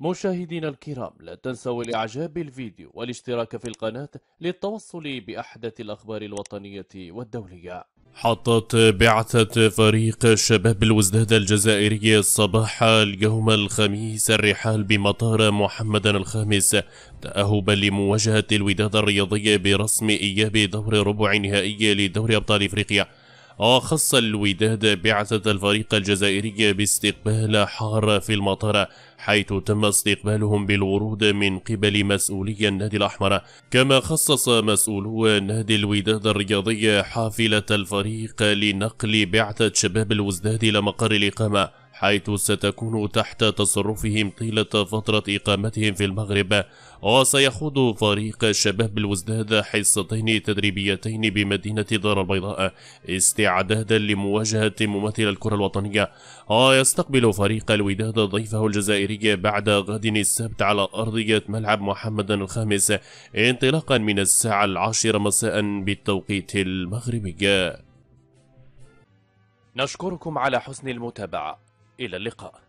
مشاهدينا الكرام لا تنسوا الإعجاب بالفيديو والاشتراك في القناة للتوصل بأحدث الأخبار الوطنية والدولية حطت بعثة فريق شباب الوزداد الجزائري صباح اليوم الخميس الرحال بمطار محمد الخامس تأهبا لمواجهة الوداد الرياضي برسم إياب دور ربع نهائي لدور أبطال إفريقيا وخص الوداد بعثة الفريق الجزائري باستقبال حار في المطار حيث تم استقبالهم بالورود من قبل مسؤولي النادي الأحمر كما خصص مسؤولو نادي الوداد الرياضي حافلة الفريق لنقل بعثة شباب الوزداد إلى مقر الإقامة حيث ستكون تحت تصرفهم طيلة فترة إقامتهم في المغرب وسيخوض فريق شباب الوزداد حصتين تدريبيتين بمدينة دار البيضاء استعدادا لمواجهة ممثل الكرة الوطنية ويستقبل فريق الوداد ضيفه الجزائري بعد غد السبت على أرضية ملعب محمد الخامس انطلاقا من الساعة العاشرة مساء بالتوقيت المغربي نشكركم على حسن المتابعة إلى اللقاء